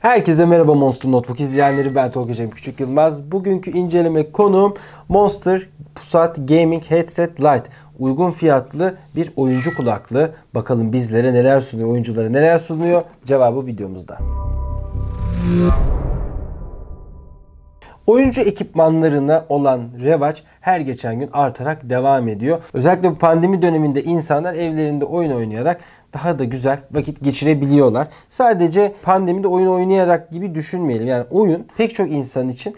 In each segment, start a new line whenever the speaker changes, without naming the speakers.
Herkese merhaba Monster Notebook izleyenleri ben Tolga Cem, Küçük Yılmaz. Bugünkü inceleme konuğum Monster Pusat Gaming Headset Lite. Uygun fiyatlı bir oyuncu kulaklığı. Bakalım bizlere neler sunuyor, oyunculara neler sunuyor cevabı videomuzda. Oyuncu ekipmanlarına olan revaç her geçen gün artarak devam ediyor. Özellikle bu pandemi döneminde insanlar evlerinde oyun oynayarak daha da güzel vakit geçirebiliyorlar. Sadece pandemide oyun oynayarak gibi düşünmeyelim. Yani oyun pek çok insan için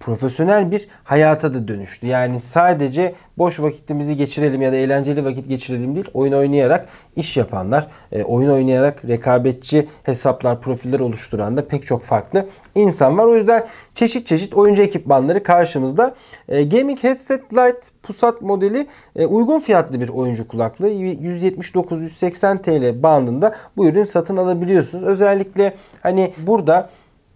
profesyonel bir hayata da dönüştü. Yani sadece boş vakitimizi geçirelim ya da eğlenceli vakit geçirelim değil. Oyun oynayarak iş yapanlar, e, oyun oynayarak rekabetçi hesaplar, profiller oluşturan da pek çok farklı insan var. O yüzden çeşit çeşit oyuncu ekipmanları karşımızda. E, Gaming Headset Lite Pusat modeli e, uygun fiyatlı bir oyuncu kulaklığı. 179-180 TL bandında bu ürün satın alabiliyorsunuz. Özellikle hani burada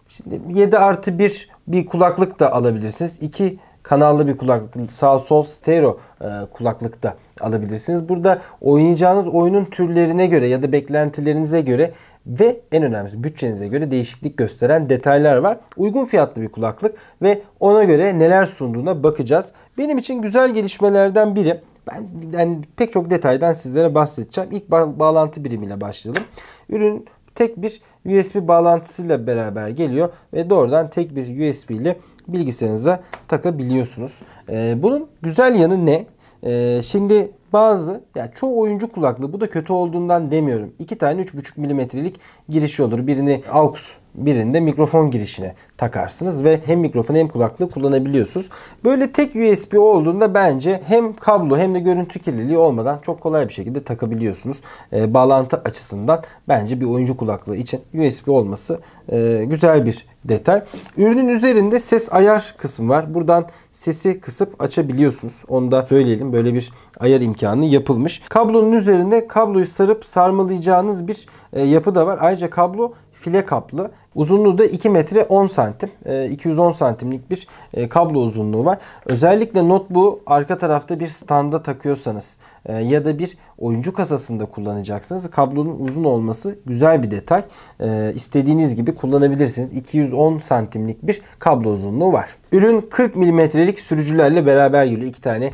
Şimdi 7 artı 1 bir kulaklık da alabilirsiniz. 2 kanallı bir kulaklık, sağ sol stereo e, kulaklık da alabilirsiniz. Burada oynayacağınız oyunun türlerine göre ya da beklentilerinize göre ve en önemlisi bütçenize göre değişiklik gösteren detaylar var. Uygun fiyatlı bir kulaklık ve ona göre neler sunduğuna bakacağız. Benim için güzel gelişmelerden biri. Ben yani pek çok detaydan sizlere bahsedeceğim. İlk ba bağlantı birimiyle başlayalım. Ürün tek bir USB bağlantısıyla beraber geliyor ve doğrudan tek bir USB ile bilgisayarınıza takabiliyorsunuz. Ee, bunun güzel yanı ne? Ee, şimdi bazı ya yani çoğu oyuncu kulaklığı bu da kötü olduğundan demiyorum. 2 tane 3.5 milimetrelik girişi olur. Birini AUX birinde mikrofon girişine takarsınız ve hem mikrofon hem kulaklığı kullanabiliyorsunuz. Böyle tek USB olduğunda bence hem kablo hem de görüntü kirliliği olmadan çok kolay bir şekilde takabiliyorsunuz. E, bağlantı açısından bence bir oyuncu kulaklığı için USB olması e, güzel bir detay. Ürünün üzerinde ses ayar kısmı var. Buradan sesi kısıp açabiliyorsunuz. Onu da söyleyelim. Böyle bir ayar imkanı yapılmış. Kablonun üzerinde kabloyu sarıp sarmalayacağınız bir e, yapı da var. Ayrıca kablo file kaplı. Uzunluğu da 2 metre 10 santim. 210 ee, santimlik bir e, kablo uzunluğu var. Özellikle notebook'u arka tarafta bir standa takıyorsanız e, ya da bir oyuncu kasasında kullanacaksınız. Kablonun uzun olması güzel bir detay. E, istediğiniz gibi kullanabilirsiniz. 210 santimlik bir kablo uzunluğu var. Ürün 40 milimetrelik sürücülerle beraber geliyor. İki tane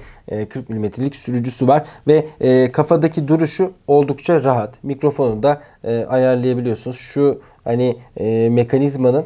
40 milimetrelik sürücüsü var ve kafadaki duruşu oldukça rahat. Mikrofonu da ayarlayabiliyorsunuz. Şu hani e, mekanizmanın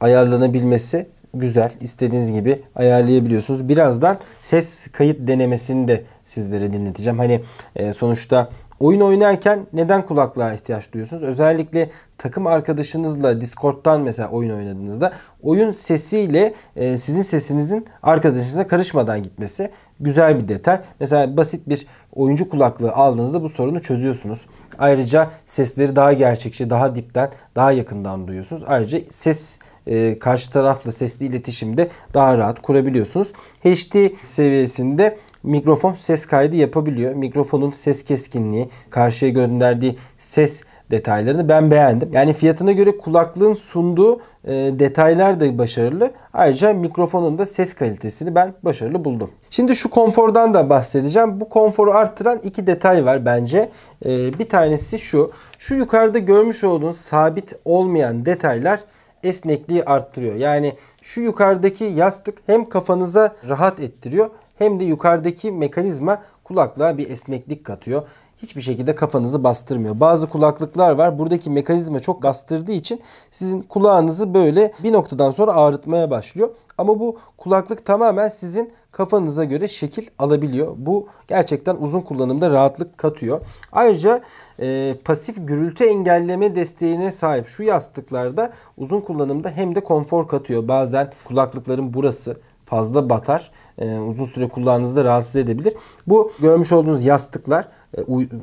ayarlanabilmesi güzel. İstediğiniz gibi ayarlayabiliyorsunuz. Birazdan ses kayıt denemesini de sizlere dinleteceğim. Hani e, sonuçta Oyun oynarken neden kulaklığa ihtiyaç duyuyorsunuz? Özellikle takım arkadaşınızla Discord'dan mesela oyun oynadığınızda oyun sesiyle e, sizin sesinizin arkadaşınıza karışmadan gitmesi güzel bir detay. Mesela basit bir oyuncu kulaklığı aldığınızda bu sorunu çözüyorsunuz. Ayrıca sesleri daha gerçekçi, daha dipten, daha yakından duyuyorsunuz. Ayrıca ses e, karşı tarafla sesli iletişimde daha rahat kurabiliyorsunuz. HD seviyesinde Mikrofon ses kaydı yapabiliyor. Mikrofonun ses keskinliği, karşıya gönderdiği ses detaylarını ben beğendim. Yani fiyatına göre kulaklığın sunduğu e, detaylar da başarılı. Ayrıca mikrofonun da ses kalitesini ben başarılı buldum. Şimdi şu konfordan da bahsedeceğim. Bu konforu arttıran iki detay var bence. E, bir tanesi şu. Şu yukarıda görmüş olduğunuz sabit olmayan detaylar esnekliği arttırıyor. Yani şu yukarıdaki yastık hem kafanıza rahat ettiriyor hem de yukarıdaki mekanizma kulaklığa bir esneklik katıyor. Hiçbir şekilde kafanızı bastırmıyor. Bazı kulaklıklar var. Buradaki mekanizma çok bastırdığı için sizin kulağınızı böyle bir noktadan sonra ağrıtmaya başlıyor. Ama bu kulaklık tamamen sizin kafanıza göre şekil alabiliyor. Bu gerçekten uzun kullanımda rahatlık katıyor. Ayrıca e, pasif gürültü engelleme desteğine sahip şu yastıklarda uzun kullanımda hem de konfor katıyor. Bazen kulaklıkların burası fazla batar. E, uzun süre kullandığınızda rahatsız edebilir. Bu görmüş olduğunuz yastıklar e,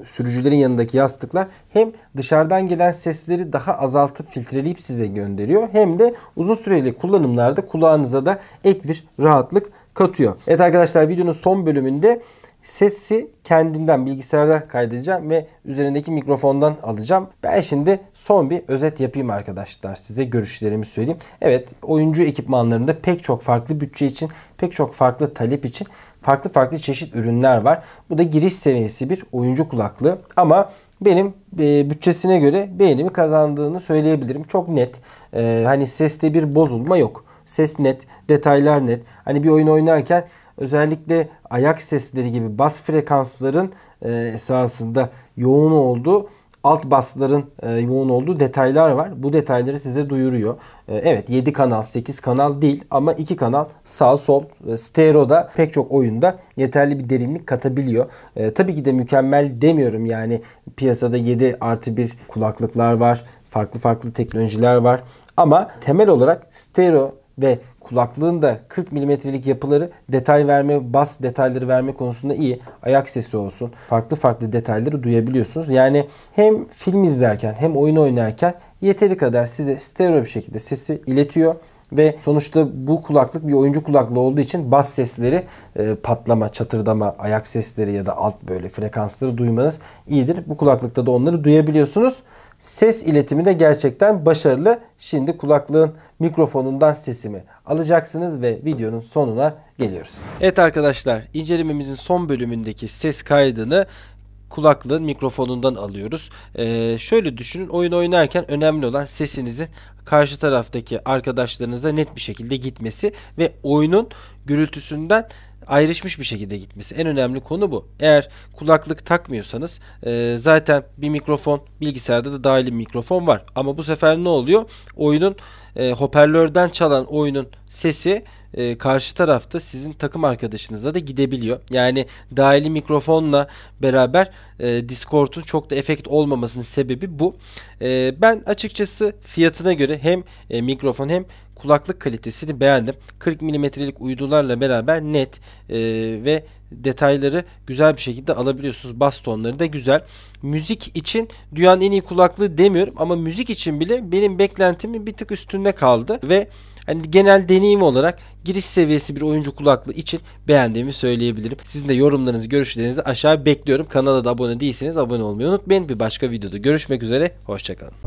sürücülerin yanındaki yastıklar hem dışarıdan gelen sesleri daha azaltıp filtreleyip size gönderiyor hem de uzun süreli kullanımlarda kulağınıza da ek bir rahatlık katıyor. Evet arkadaşlar videonun son bölümünde Sesi kendinden bilgisayarda kaydedeceğim ve üzerindeki mikrofondan alacağım. Ben şimdi son bir özet yapayım arkadaşlar. Size görüşlerimi söyleyeyim. Evet oyuncu ekipmanlarında pek çok farklı bütçe için, pek çok farklı talep için farklı farklı çeşit ürünler var. Bu da giriş seviyesi bir oyuncu kulaklığı ama benim e, bütçesine göre beğenimi kazandığını söyleyebilirim. Çok net. E, hani seste bir bozulma yok. Ses net, detaylar net. Hani bir oyun oynarken özellikle ayak sesleri gibi bas frekansların e, esasında yoğun olduğu alt basların e, yoğun olduğu detaylar var. Bu detayları size duyuruyor. E, evet 7 kanal 8 kanal değil ama 2 kanal sağ sol e, stereo da pek çok oyunda yeterli bir derinlik katabiliyor. E, tabii ki de mükemmel demiyorum yani piyasada 7 artı 1 kulaklıklar var. Farklı farklı teknolojiler var. Ama temel olarak stereo ve kulaklığın da 40 milimetrelik yapıları detay verme, bas detayları verme konusunda iyi. Ayak sesi olsun. Farklı farklı detayları duyabiliyorsunuz. Yani hem film izlerken hem oyun oynarken yeteri kadar size stereo bir şekilde sesi iletiyor ve sonuçta bu kulaklık bir oyuncu kulaklığı olduğu için bas sesleri e, patlama, çatırdama, ayak sesleri ya da alt böyle frekansları duymanız iyidir. Bu kulaklıkta da onları duyabiliyorsunuz. Ses iletimi de gerçekten başarılı. Şimdi kulaklığın mikrofonundan sesimi alacaksınız ve videonun sonuna geliyoruz. Evet arkadaşlar incelememizin son bölümündeki ses kaydını kulaklığın mikrofonundan alıyoruz. Ee, şöyle düşünün oyun oynarken önemli olan sesinizin karşı taraftaki arkadaşlarınıza net bir şekilde gitmesi ve oyunun gürültüsünden ayrışmış bir şekilde gitmesi. En önemli konu bu. Eğer kulaklık takmıyorsanız e, zaten bir mikrofon bilgisayarda da dahili mikrofon var. Ama bu sefer ne oluyor? Oyunun e, hoparlörden çalan oyunun sesi e, karşı tarafta sizin takım arkadaşınıza da gidebiliyor. Yani dahili mikrofonla beraber e, Discord'un çok da efekt olmamasının sebebi bu. E, ben açıkçası fiyatına göre hem e, mikrofon hem kulaklık kalitesini beğendim. 40 milimetrelik uydularla beraber net e, ve detayları güzel bir şekilde alabiliyorsunuz. Bas tonları da güzel. Müzik için dünyanın en iyi kulaklığı demiyorum ama müzik için bile benim beklentimin bir tık üstünde kaldı ve hani genel deneyim olarak giriş seviyesi bir oyuncu kulaklığı için beğendiğimi söyleyebilirim. Sizin de yorumlarınızı, görüşlerinizi aşağı bekliyorum. Kanala da abone değilseniz abone olmayı unutmayın. Bir başka videoda görüşmek üzere. Hoşçakalın.